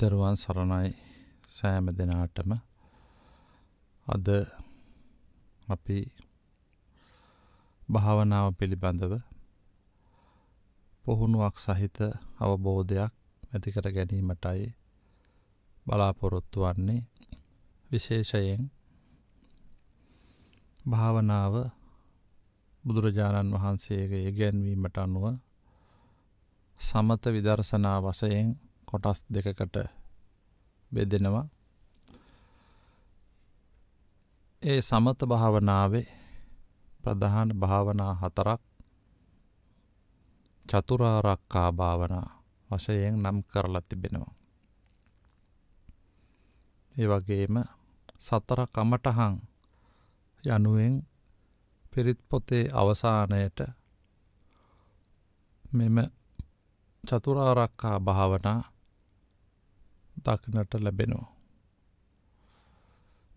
තෙරුවන් සරණයි සෑම දෙනාටම අද අපි භාවනාව පිළිබඳව පුහුණුවක් සහිත අවබෝධයක් ඇතිකර ගැනීමටයි බලාපොරොත්තු වන්නේ විශේෂයෙන් භාවනාව බුදුරජාණන් වහන්සේගේ ඉගැන්වීමට අනුව සමත විදර්ශනා වශයෙන් කොටස් දෙකකට බෙදෙනවා ඒ සමත භාවනාවේ ප්‍රධාන භාවනා හතරක් චතුරාරක්කා භාවනා වශයෙන් නම් කරලා තිබෙනවා. ඒ වගේම සතර කමටහං යනුවෙන් පිරිත් පොතේ අවසානයට මෙම චතුරාරක්කා භාවනා දක්නට ලැබෙනවා.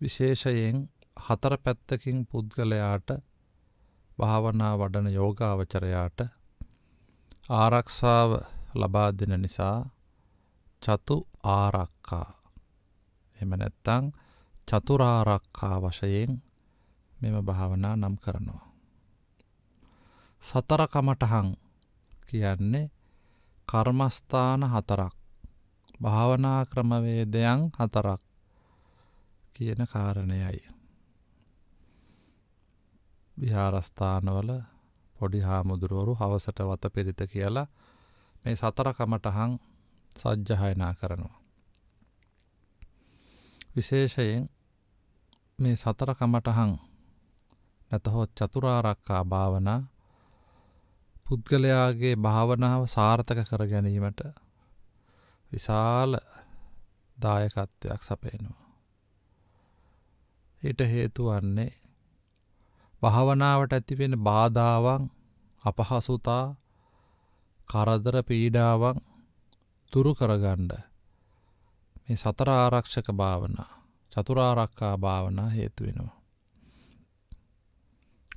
විශේෂයෙන් හතර පැත්තකින් පුද්ගලයාට භාවනා වඩන යෝගාවචරයාට ආරක්ෂාව ලබා දෙන නිසා චතු ආරක්කා එම නැත්තං චතුරාරක්කා වශයෙන් මෙම භාවනා නම් කරනවා. සතරකමටහං කියන්නේ කර්මස්ථාන හතරක් භාවනා ක්‍රමවේදයන් හතරක් කියන කාරණයයි. විහාරස්ථානවල පොඩි හාමුදුරුවරු හවසට වත පිරිත කියලා මේ සතරකමටහං සජ්්‍යහයනා කරනවා. විශේෂයෙන් මේ සතරකමටහං නැතහොත් චතුරාරක්කා භාවනා පුද්ගලයාගේ භාවනාව සාර්ථක කර ගැනීමට විශාල දායකත්වයක් සපයනවා. ඊට හේතු වන්නේ භාවනාවට ඇතිවෙන බාධාවන් අපහසුතා කරදර පීඩාවන් දුරු කරගන්න මේ සතර ආරක්ෂක භාවනා චතුරාරක්කා භාවනා හේතු වෙනවා.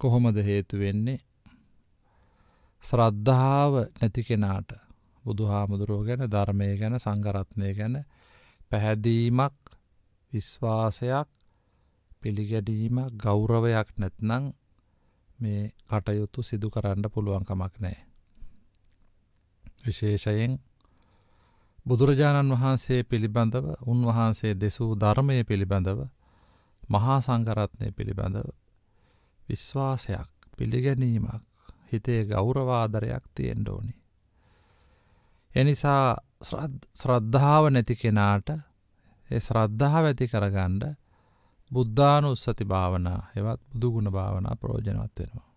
කොහොමද හේතු වෙන්නේ? ශ්‍රද්ධාව නැති කෙනාට බුදු හාමුදුරුව ගැන ධර්මය ගැන සංගරත්නය ගැන පැහැදීමක් විශ්වාසයක් පිළිගැඩීමක් ගෞරවයක් නැත්නං මේ කටයුතු සිදු කරන්න පුළුවන්කමක් නෑ. විශේෂයෙන් බුදුරජාණන් වහන්සේ පිළිබඳව උන්වහන්සේ දෙසූ ධර්මය පිළිබඳව මහා සංගරත්නය පිළිබඳව විශ්වාසයක් පිළිගැනීමක් හිතේ ගෞරවාදරයක් තියෙන්ඩෝනි. එනිසා ශ්‍රද්ධාව නැති කෙනාට ඒ ශ්‍රද්ධාව ඇති කරගන්න බුද්ධානු උස්සති භාවනා එවත් බුදුගුණ භාවනා ප්‍රෝජනවත් වෙනවා.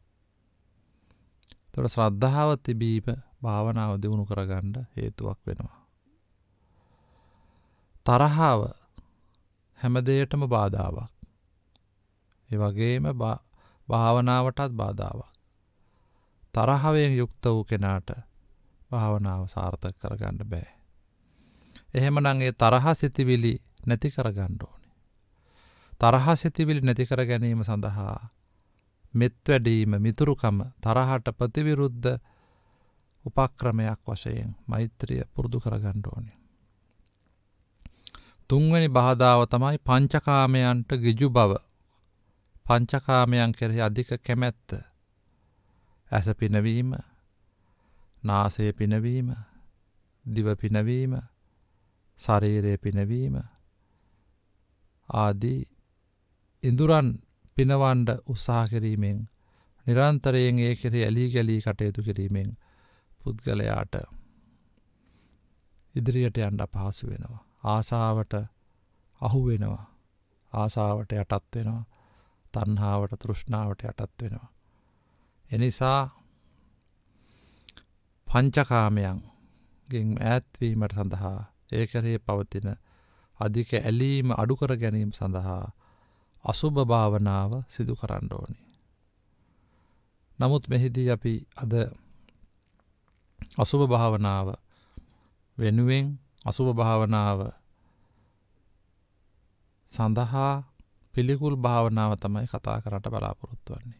තොට ශ්‍රද්ධාව තිබීම භාවනාව දියුණු කරගන්න හේතුවක් වෙනවා. තරහාව හැමදේටම බාධාවක්. ඒ වගේම භාවනාවටත් බාධාවක්. තරහවෙන් යුක්ත වූ කෙනාට භාවනාව සාර්ථක කරගන්න බෑ. එහෙමනම් ඒ තරහා සිතිවිලි නැති කරගන්න ඕනේ. තරහා සිතිවිලි නැති කර ගැනීම සඳහා මෙත් වැඩීම මිතුරුකම තරහට ප්‍රතිවිරුද්ධ උපක්‍රමයක් වශයෙන් මෛත්‍රිය පුරුදු කරගන්න ඕනේ. තුන්වැනි බාධාව තමයි පංචකාමයන්ට ගිජු බව. පංචකාමයන් කෙරෙහි අධික කැමැත්ත. ඇස පිනවීම, නාසය පිනවීම දිව පිනවීම ශරීරය පිනවීම ආදී ඉඳුරන් පිනවන්ඩ උත්සාහ කිරීමෙන් නිරන්තරයෙන් ඒ කෙරේ ඇලී ගැලී කටයුතු කිරීමෙන් පුද්ගලයාට ඉදිරියට යන්න අපහසු වෙනවා. ආසාවට අහු වෙනවා. ආසාවට යටත් වෙනවා. තණ්හාවට තෘෂ්ණාවට යටත් වෙනවා. එනිසා පංචකාමයන්ගෙන් ඈත්වීමට සඳහා ඒ කරේ පවතින අධික ඇලීම අඩුකර ගැනීම සඳහා අසුභ භාවනාව සිදු කරන්න ඕනි. නමුත් මෙහිදී අපි අද අසුභ භාවනාව වෙනුවෙන් අසුභ භාවනාව සඳහා පිළිකුල් භාවනාව තමයි කතා කරට බලාපොරොත්තු වන්නේ.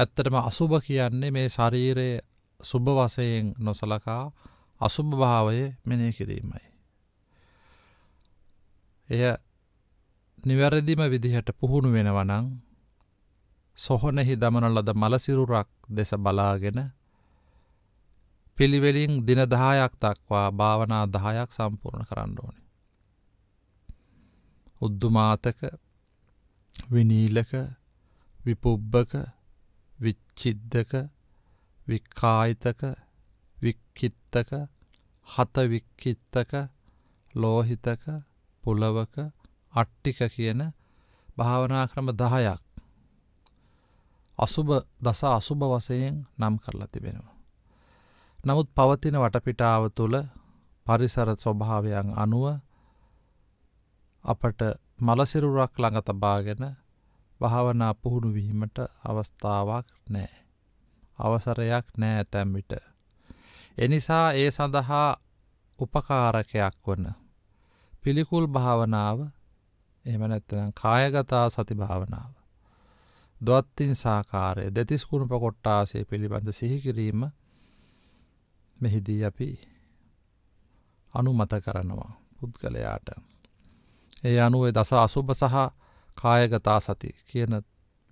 ඇත්තටම අසුභ කියන්නේ මේ ශරීරයේ සුභ වසයෙන් නොසලකා අසුභභාවය මෙනය කිරීමයි. එය නිවැරදිම විදිහට පුහුණු වෙනවනං සොහොනෙහි දමන ලද මලසිරුරක් දෙස බලාගෙන පිළිවෙලින් දින දහයක් දක්වා භාවනා දහයක් සම්පූර්ණ කරන්න ඕනි. උද්දුමාතක විනීලක විපුබ්බක විච්චිද්දක වික්කායිතක වික්කිත්තක හත වික්කිත්තක ලෝහිතක පුලවක අට්ටික කියන භාවනා ක්‍රම දහයක් අසුභ දස අසුභ වසයෙන් නම් කරලා තිබෙනවා. නමුත් පවතින වටපිටාව තුළ පරිසර ස්වභාවයන් අනුව අපට මලසිරුරක් ළඟ තබාගෙන භාවනා පුහුණු වීමට අවස්ථාවක් නෑ. අවසරයක් නෑ ඇතැම් විට. එනිසා ඒ සඳහා උපකාරකයක් වන පිළිකුල් භාවනාව එම නැත්තනම් කායගතා සති භාවනාව. දොත්තින් සාකාරය දෙතිස්කුණුප කොට්ටාසේ පිළිබඳ සිහිකිරීම මෙහිදී අපි අනුමත කරනවා පුද්ගලයාට. ඒ අනුවේ දස අසුභ සහ කායගතා සති කියන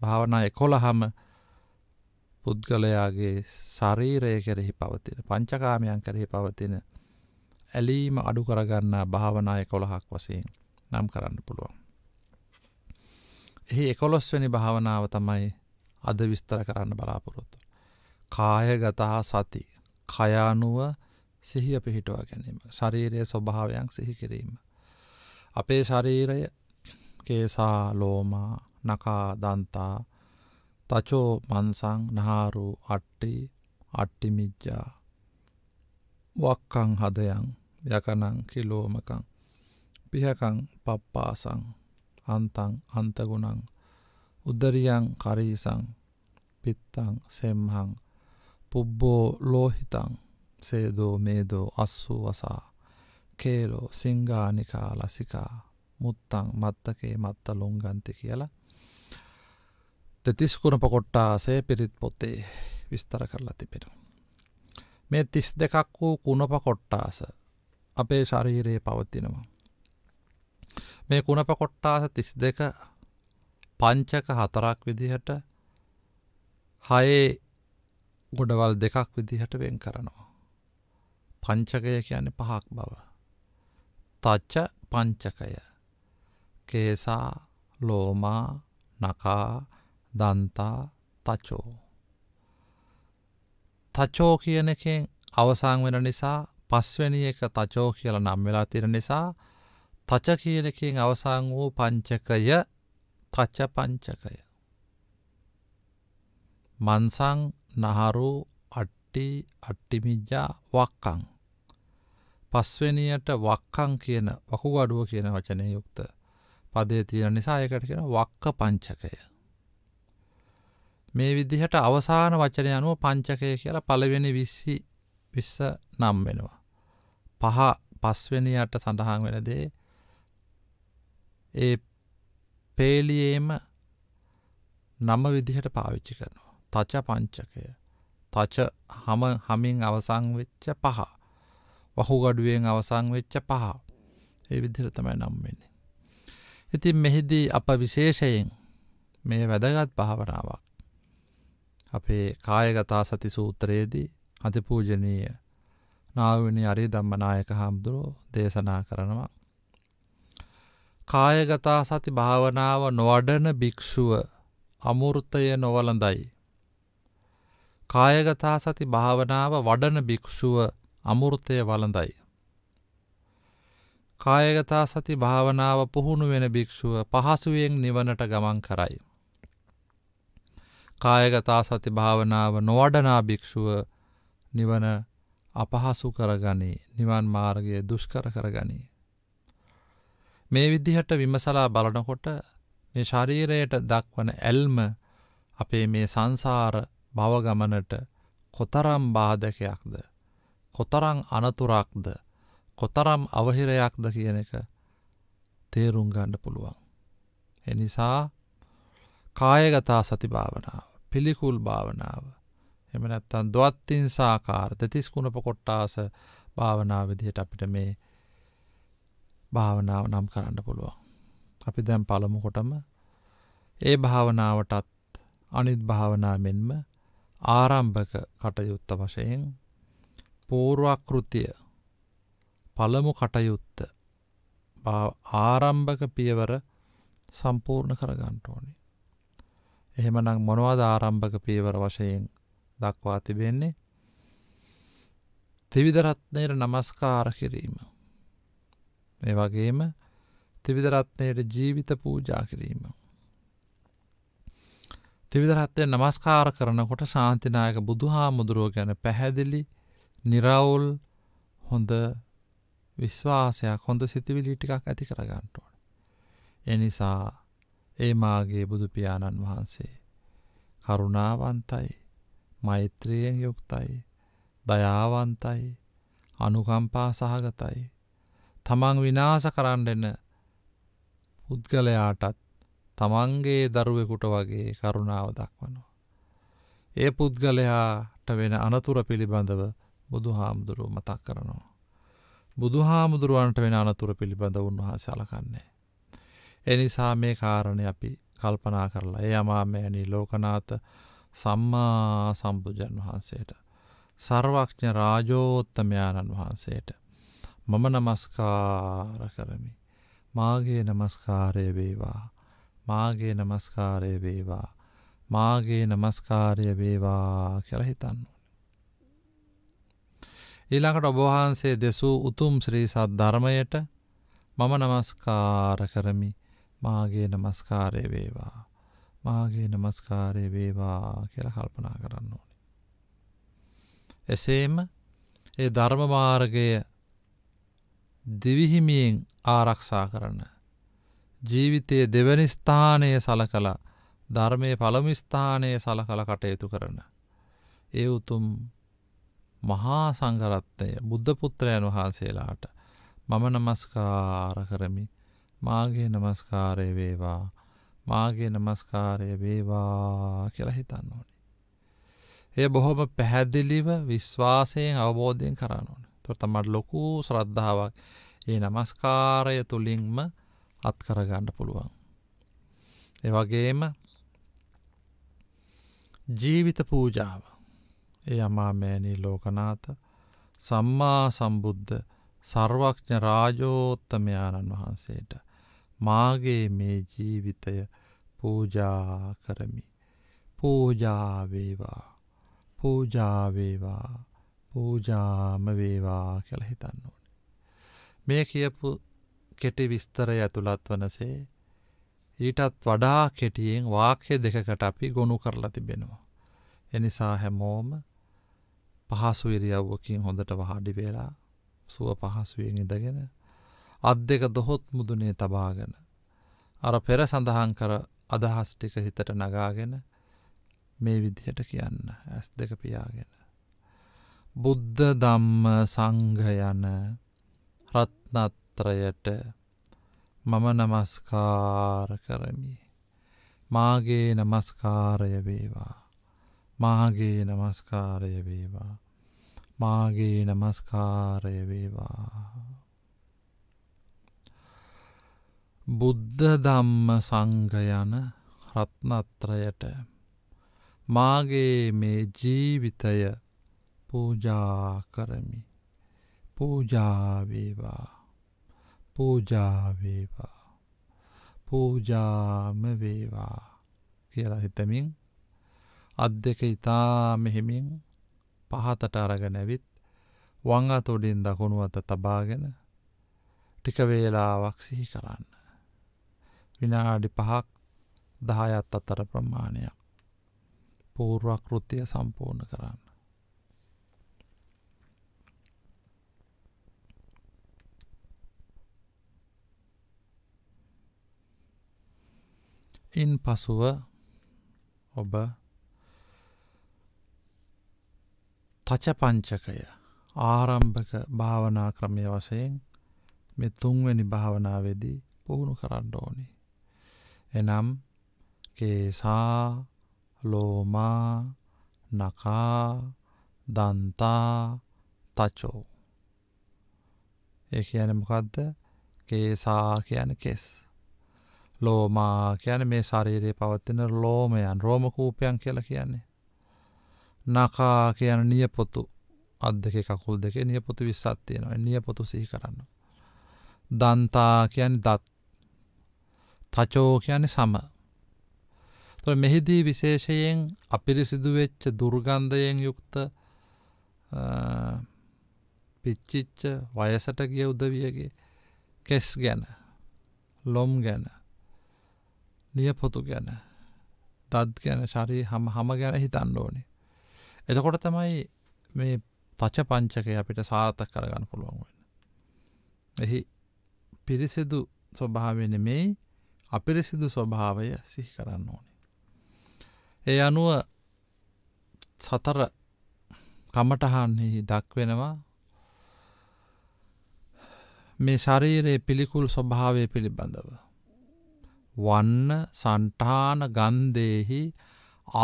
භාවනා එකොළහම පුද්ගලයාගේ ශරීරය කෙරෙහි පවතින පංචකාමයන් කරෙහි පවතින ඇලීම අඩු කරගන්නා භාවනාය කොළහක් වසයෙන් නම් කරන්න පුළුවන්. එහි එකොලොස්වැනි භාවනාව තමයි අද විස්තර කරන්න බලාපොරොත්තු. කායගතා සති කයානුව සිහිය පිහිටවා ගැනීම ශරීරය ස්වභාවයක් සිහි කිරීම. අපේ ශරීරය කේසා ලෝමා නකා දන්තා තචෝ පන්සං නහාරු අට්ටි අට්ටිමිච්ජා වක්කං හදයන් යකනං කිලෝමකං පිහකං පප්පාසං අන්තං අන්තගුණං උදරියං කරීසං පිත්තං සෙම්හං පුබ්බෝ ලෝහිතං සේදෝ මේදෝ අස්සු වසා කේලෝ සිංගානිකා ලසිකා මුත්තං මත්තකේ මත්ත ලොංගන්ති කියලා තෙතිස් කුණප කොට්ටාසේ පිරිත් පොතේ විස්තර කරලා තිබෙන. මේ තිස් දෙකක් වූ කුණප කොට්ටාස අපේ ශරීරයේ පවතිනවා. මේ කුණප කොට්ටාස තිස් දෙක පංචක හතරක් විදිහට හයේ ගොඩවල් දෙකක් විදිහට වෙන් කරනවා. පංචකය කියන්නේ පහක් බව. තච්ච පංචකය. කේසා ලෝමා නකා දන්තා තචෝ. තචෝ කියන එකෙන් අවසං වෙන නිසා පස්වැනි එක තචෝ කියලා නම් වෙලා තියෙන නිසා තච කියන එකෙන් අවසන් වූ පංචකය තච පංචකය. මන්සං නහරු අට්ටි අට්ටිමිජ්ජා වක්කං. පස්වෙනියට වක්කං කියන වකුගඩුව කියන වචනය යුක්ත පදේ තියෙන නිසා ඒකට කියන වක්ක පංචකය. මේ විදිහට අවසාන වචනය අනුව පංචකය කියලා පළවෙනි විස්සි විස්ස නම් වෙනවා. පහ පස්වෙනියට සඳහන් වෙන දේ ඒ පේලියේම නම විදිහට පාවිච්චි කරනවා. තච පංචකය. තච හම හමින් අවසන් වෙච්ච පහ. වහු ගඩුවෙන් අවසන් වෙච්ච පහ. ඒ විදිහට තමයි නම් වෙන්නේ. ඉතින් මෙහිදී අප විශේෂයෙන් මේ වැදගත් භාවනාවක් අපේ කායගතා සති සූත්‍රයේදී අතිපූජනීය නාවනි අරි දම්මනායක හාමුදුරුව දේශනා කරනවා. කායගතා සති භාවනාව නොවඩන භික්‍ෂුව අමුෘතය නොවලඳයි. කායගතා සති භාවනාව වඩන භික්‍ෂුව අමුෘතය වලඳයි. කායගතා සති භාවනාව පුහුණු වෙන භික්‍ෂුව පහසුවෙන් නිවනට ගමන් කරයි. කායගතා සති භාවනාව නොවඩනා භික්‍ෂුව නිවන අපහසු කරගනී නිවන් මාර්ගය දුෂ්කර කරගනී. මේ විදිහට විමසලා බලනකොට මේ ශරීරයට දක්වන ඇල්ම අපේ මේ සංසාර භවගමනට කොතරම් බාධකයක්ද කොතරං අනතුරක්ද කොතරම් අවහිරයක්ද කියන එක තේරුම් ගණ්ඩ පුළුවන්. එනිසා කායගතා සති භාවනාව පිළිකුල් භාවනාව එම නැත්තන් දොත්තින් සාකාර දෙතිස් කුණප කොට්ටාස භාවනාව විදිහට අපිට මේ භාවනාව නම් කරන්න පුළුවන්. අපි දැන් පළමු කොටම ඒ භාවනාවටත් අනිත් භාවනා මෙන්ම ආරම්භක කටයුත්ත වශයෙන් පූර්වාකෘතිය පළමු කටයුත්ත ආරම්භක පියවර සම්පූර්ණ කරගන්න ඕනේ. එහෙමනම් මොනවද ආරම්භක පීවර වශයෙන් දක්වා තිබෙන්නේ තිවිදරත්නයට නමස්කාර කිරීම. ඒ වගේම තිවිදරත්නයට ජීවිත පූජා කිරීම. තිවිදරත්වය නමස්කාර කරනකොට ශාන්තිනායක බුදු හාමුදුරුව ගැන පැහැදිලි නිරවුල් හොඳ විශ්වාසයක් හොඳ සිතිවිලි ටිකක් ඇති කරගන්නටවට. එනිසා ඒ මාගේ බුදුපියාණන් වහන්සේ. කරුණාවන්තයි මෛත්‍රියෙන් යුක්තයි දයාවන්තයි අනුකම්පා සහගතයි. තමන් විනාස කරන්නෙන පුද්ගලයාටත් තමන්ගේ දරුවෙකුට වගේ කරුණාව දක්වනවා. ඒ පුද්ගලයාට වෙන අනතුර පිළිබඳව බුදු හාමුදුරුව මතක් කරනවා. බුදු හාමුදුරුවන්ට වෙන අනතුර පිළිබඳ උන්වහස සලකන්නේ. එනිසා මේ කාරණය අපි කල්පනා කරලා ඒ අමාමෑනි ලෝකනාත සම්මා සම්බුජන් වහන්සේට. සර්වක්ඥ රාජෝත්තමයාණන් වහන්සේට. මම නමස්කාර කරමි. මාගේ නමස්කාරය වේවා. මාගේ නමස්කාරය වේවා. මාගේ නමස්කාරය වේවා කරහිතන්න. ඊළඟට ඔබවහන්සේ දෙසූ උතුම් ශ්‍රී සත් ධර්මයට මම නමස්කාර කරමි මාගේ නමස්කාරය වේවා මාගේ නමස්කාරය වේවා කියල කල්පනා කරන්න ඕනි. එසේම ඒ ධර්මමාර්ගය දිවිහිමියෙන් ආරක්ෂා කරන. ජීවිතයේ දෙවැනි ස්ථානය සල කළ ධර්මය පළමි ස්ථානය සල කළ කටයුතු කරන. ඒ උතුම් මහා සංගරත්තය බුද්ධපුත්‍රයන් වහන්සේලාට මම නමස්කාර කරමි මාගේ නමස්කාරය වේවා මාගේ නමස්කාරය වේවා කියලා හිතන්න ඕනේ. එය බොහොම පැහැදිලිව විශ්වාසයෙන් අවබෝධයෙන් කරන්න ඕනේ. ඒතකොට තමයි ලොකු ශ්‍රද්ධාවක් මේ නමස්කාරය තුලින්ම අත්කර ගන්න පුළුවන්. ඒ වගේම ජීවිත පූජාව. ඒ අමාමෑණී ලෝකනාථ සම්මා සම්බුද්ධ සර්වඥ රාජෝත්තමයාණන් වහන්සේට මාගේ මේ ජීවිතය පූජා කරමි. පූජාවේවා පූජාවේවා පූජාමවේවා කළ හිතන්න ඕන. මේ කියපු කෙටි විස්තර ඇතුළත් වනසේ ඊටත් වඩා කෙටියෙන් වාක්‍ය දෙකකට අපි ගොුණු කරලා තිබෙනවා. එනිසා හැමෝම පහසු ඉරියව්වකින් හොඳට වහඩි වෙලා සුව පහසුවෙන් ඉඳගෙන අත් දෙක දොහොත් මුදුනේ තබාගෙන. අර පෙර සඳහන් කර අදහස් ටික හිතට නගාගෙන මේ විදිහට කියන්න ඇස් දෙක පියාගෙන. බුද්ධ දම්ම සංඝයන රත්නත්‍රයට මම නමස්කාර කරමි. මාගේ නමස්කාරය වේවා. මාගේ නමස්කාරය වේවා මාගේ නමස්කාරය වේවා බුද්ධ ධම්ම සංඝයන රත්නත්‍රයට මාගේ මේ ජීවිතය පූජා කරමි පූජාවේවා පූජාවේවා පූජාම වේවා කියලා හිතමින් අත් දෙක ඉතා මෙහෙමින් පහතට අරගෙනැවිත් වං අතුඩින් දකුණුවත තබාගෙන ටික වේලාවක් සිහි කරන්න. විනාඩි පහක් දහයත් අතර ප්‍රමාණයක් පූර්වකෘතිය සම්පූර්ණ කරන්න. ඉන් පසුව ඔබ තච පංචකය ආරම්භක භාවනා ක්‍රමය වසයෙන් මෙ තුන්වැනි භාවනාවේදී පුහුණු කරන්න ඕනේ. එනම් කේසා ලෝමා නකා දන්තා තචෝ ඒ කියන මොකක්ද කේසා කියන කෙස් ලෝමා කියන මේ ශරීරයේ පවත්වෙන ලෝමයන් රෝමකූපයන් කියලා කියන්නේ නකා කියන නියපොතු අත් දෙකේ කකුල් දෙකේ නියපොතු විස්සත් තියෙනවා නියපොතු සිහි කරන්න දන්තා කියන්නේ දත් තචෝ කියන්නේ සම. තො මෙහිදී විශේෂයෙන් අපිරිසිදු වෙච්ච දුර්ගන්ධයෙන් යුක්ත පිච්චිච්ච වයසට ගිය උදවියගේ කෙස් ගැන ලොම් ගැන නියපොතු ගැන තත් ගැන ශරී හම හම ගැන හිතන්න ඕනේ. එතකොට තමයි මේ පච පංචකය අපිට සාර්ථක කරගන්න පුළුවන් වෙන. එහි පිරිසිදු ස්වභාවෙන මේ අපිරිසිදු ස්වභාවය සිහි කරන්න ඕනේ. ඒ අනුව සතර කමටහන්නෙහි දක්වෙනවා මේ ශරීරයේ පිළිකුල් ස්වභාවය පිළිබඳව. වන්න සන්ටාන ගන්දේහි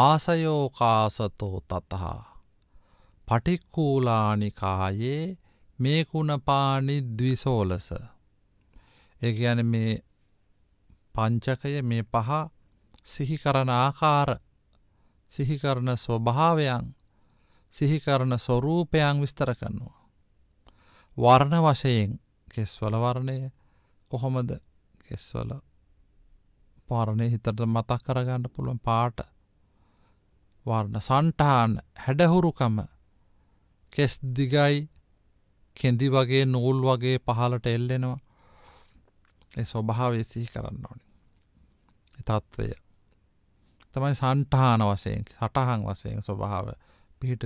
ආසයෝකාසතෝ තතහා. පටික්කූලානිකායේ මේකුණපානි ද්විසෝලස. එක යන මේ පංචකය මේ පහ සිහිකරන ආකාර සිහිකරන ස්වභාවයන් සිහිකරන ස්වරූපයන් විස්තර කරනවා. වර්ණ වශයෙන් කෙස්වල වර්ණය කොහොමද කෙස්වල පාරණය හිතට මතක් කරගන්න පුළුවන් පාට වර්ණ සන්ටහන් හැඩහුරුකම කෙස් දිගයි කෙඳි වගේ නූල් වගේ පහලට එල්ලෙනවා ඒ ස්වභාවය සිහි කරන්න ඕනේ. තත්ත්වය තමයි සන්ටහාන වසයෙන් සටහන් වසයෙන් ස්වභාව පිහිට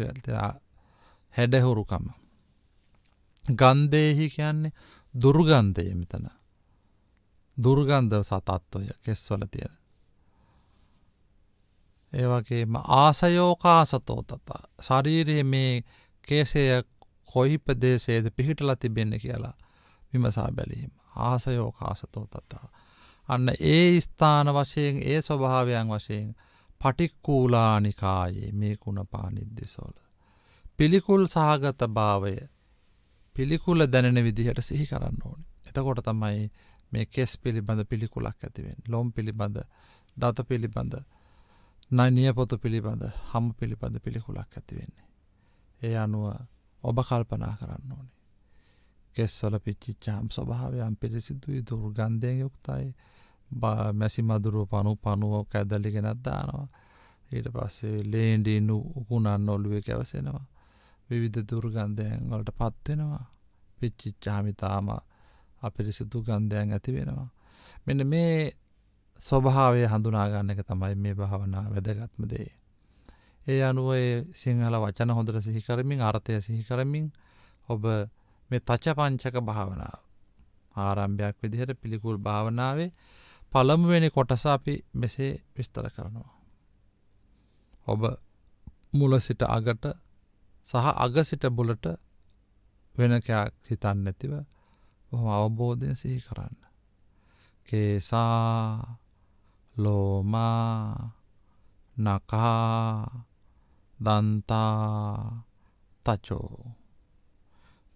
හැඩහුරුකම ගන්දේහි කියන්නේ දුර්ගන්ධය මෙතන දුර්ගන්ධ සතත්වය කෙස්වල තියෙන ඒවගේම ආසයෝකාසතෝ තතා ශරීරයේ මේ කේසය කොයි ප්‍රදේශයේද පිහිටලා තිබෙන්න කියලා විමසා බැලීම ආසයෝකාසතෝ තතා අන්න ඒ ස්ථාන වශයෙන් ඒ ස්වභාවයන් වශයෙන් පටික්කූලානිකායේ මේ කුණපානිද්දෙසෝල. පිළිකුල් සහගත භාවය පිළිකුල දැනෙන විදිහට සිහි කරන්න ඕනි. එතකොට තමයි මේ කෙස් පිළිබඳ පිළිකුලක් ඇතිවෙන්. ලොම් පිළිබඳ දත පිළිබඳ නියපොතු පිළිබඳ හම පිළිබඳ පිළිකුලක් ඇතිවෙන්නේ. ඒ අනුව ඔබ කල්පනා කරන්න ඕනේ. කෙස්වල පිච්චිච්චාම් ස්වභාවයම් පිරිසිදුයි දුර්ගන්ධයෙන් යුක්තයි මැසි මදුරුව පනු පනුව කැදලිගෙනත් දානවා. ඊට පස්සේ ලේන්ඩීන් උකුණන්න ඔලුවේ කැවසෙනවා. විවිධ දුර්ගන්ධයන් වලට පත්වෙනවා. පිච්චිච්චාමිතාම අපිරිසිදු ගන්ධයන් ඇති වෙනවා. මෙන්න මේ ස්වභාවය හඳුනාගන්න එක තමයි මේ භාවනා වැදගත්ම දේ. ඒ අනුව සිංහල වචන හොඳට සිහිකරමින් අර්ථය සිහිකරමින් ඔබ මේ තචපංචක භාවනාව ආරම්භයක් විදිහට පිළිකුල් භාවනාවේ පළමුවෙනි කොටස අපි මෙසේ විස්තර කරනවා. ඔබ මුල සිට අගට සහ අග සිට බුලට වෙනකයක් හිතන්න නැතිව බොහොම අවබෝධයෙන් සිහි කරන්න. කේසා ලෝමා නකා දන්තා තචෝ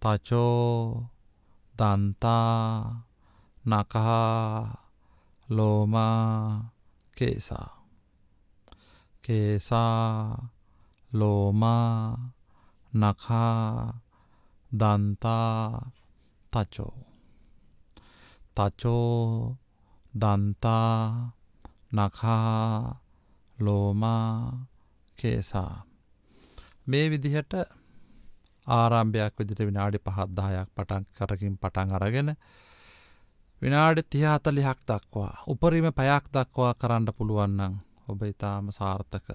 තචෝ දන්තා නකහා ලෝමා කේසා කේසා ලෝමා නකා දන්තා තචෝ තචෝ දන්තා නකා ලෝමා කේසා මේ විදිහට ආරම්භයක් විදිට විනාඩි පහත් දහයක් පටන් කරකින් පටන් අරගෙන විනාඩි තිහාතලිහක් දක්වා උපරිම පැයක් දක්වා කරන්න පුළුවන්නන් ඔබ ඉතාම සාර්ථක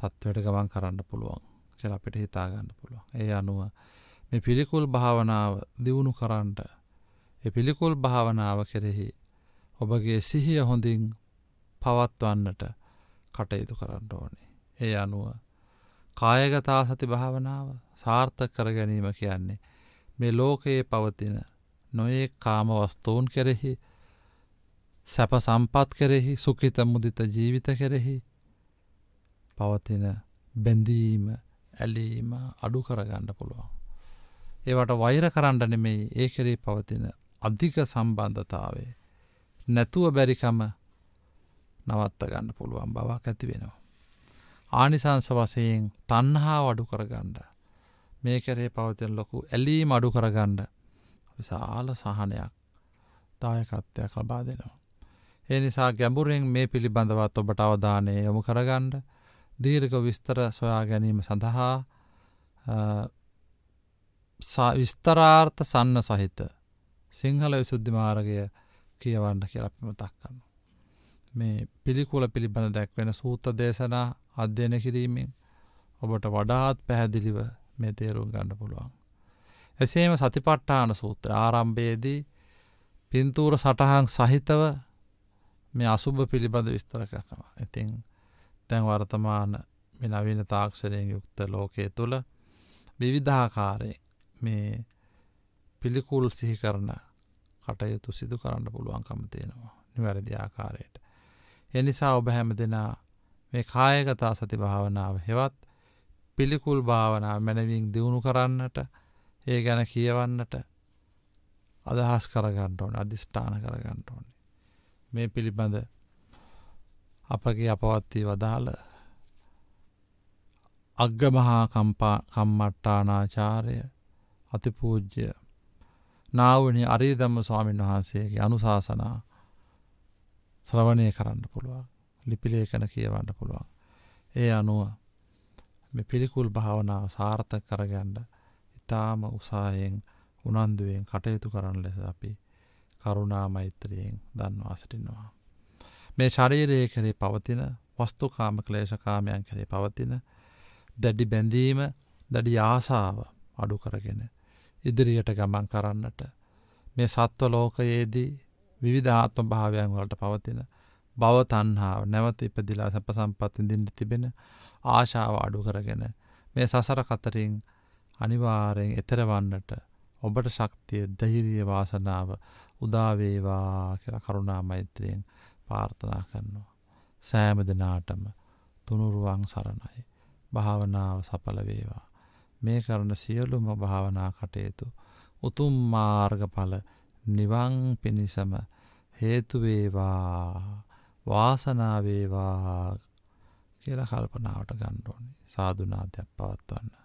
තත්ත්වයට ගමන් කරන්න පුළුවන් කෙල අපිට හිතාගන්න පුළුවන් ඒ අනුව මේ පිළිකුල් භාවනාව දියුණු කරන්ට පිළිකුල් භාවනාව කෙරෙහි ඔබගේ සිහිය හොඳින් පවත්වන්නට කටයුතු කරන්න ඕනේ. ඒ අනුව කායගතා සති භාවනාව සාර්ථක කර ගැනීම කියන්නේ මේ ලෝකයේ පවතින නොයේ කාම වස්තුූන් කෙරෙහි සැප සම්පත් කෙරෙහි සුකිත මුදිත ජීවිත කෙරෙහි පවතින බැඳීම ඇලීම අඩු කරගන්න පුළුවන්. ඒවට වෛර කරන්න නෙමෙයි ඒ කෙරේ පවතින අධික සම්බන්ධතාවේ නැතුව බැරිකම නවත්ත ගන්න පුළුවන් බවක් ඇති වෙනවා. ආනිසංස වසයෙන් තන්හා වඩු කරගණ්ඩ මේ කරේ පවතින ලොකු ඇලීම අඩු කරගණ්ඩ විශාල සහනයක් දායකත්වයක් ලබා දෙනවා. ඒ නිසා ගැඹුරෙන් මේ පිළිබඳවත් ඔබට අවධානය යොමු කරගන්න දීර්ඝ විස්තර සොයා ගැනීම සඳහා විස්තරාර්ථ සන්න සහිත සිංහල විසුද්ධි මාර්ගය කියවන්න කියලපි මතක් කන්න. මේ පිළිකුල පිළිබඳ දැක්වෙන සූත දේශනා අධ්‍යයන කිරීමෙන් ඔබට වඩාත් පැහැදිලිව මේ තේරුම් ගන්න පුළුවන්. එසේම සතිපට්ඨාන සූත්‍ර ආරම්භයේදී පින්තූර සටහන් සහිතව මේ අසුභ පිළිබඳ විස්තර කරනවා. ඉතින් දැන් වර්තමාන මේ නවීන තාක්ෂණයෙන් යුක්ත ලෝකයේ තුල විවිධාකාරයෙන් මේ පිළිකුල් සිහි කරන කටයුතු සිදු කරන්න පුළුවන්කම තියෙනවා නිවැරදි ආකාරයට. ඒ නිසා ඔබ හැම දෙනා මේ කායගතා සති භාවනාව හෙවත් පිළිකුල් භාවනාව මැනවින් දියුණු කරන්නට ඒ ගැන කියවන්නට අදහස් කරගන්න ඕන අධිෂ්ඨාන කරගන්න ඕනේ. මේ පිළිබඳ අපගේ අපවත්තී වදාළ අග්ගමහා කම්මට්ටානාචාරය අතිපූජ්‍ය නාවනි අරීදම්ම ස්වාමීන් වහන්සේගේ අනුශාසනා ශ්‍රවණය කරන්න පුළුවන් ලිපිලේඛන කියවන්න පුළුවන් ඒ අනුව මේ පිළිකුල් භාවනාව සාර්ථක කරගන්න ඉතාම උසාහයෙන් උනන්දුවෙන් කටයුතු කරන්න ලෙස අපි කරුණා මෛත්‍රයෙන් දන්වා සිටිනවා. මේ ශරීරයේ කරේ පවතින වස්තුකාම ක්ලේශකාමයන් කරේ පවතින දැඩි බැඳීම දැඩි ආසාව අඩු කරගෙන ඉදිරියට ගමන් කරන්නට මේ සත්ව ලෝකයේදී විවිධාත්ම භාවයන් වලට පවතින බව තණ්හාව නැවත ඉපදිලා සැප සම්පත් විඳින්න තිබෙන ආශාව අඩු කරගෙන මේ සසර කතරින් අනිවාරයෙන් එතරවන්නට ඔබට ශක්තිය දෛරිය වාසනාව උදාවේවා කියලා කරුණා මෛත්‍රයෙන් පාර්ථනා කරනවා. සෑම දෙනාටම තුනුරුවන් සරණයි. භාවනාව සඵල වේවා. මේ කරන සියලුම භාවනා කටයුතු උතුම් මාර්ගඵල නිවන් පිණිසම හේතු වේවා වාසනාව වේවා කියලා කල්පනාවට ගන්න ඕනේ. සාදුනාදයක් පවත්වන්න.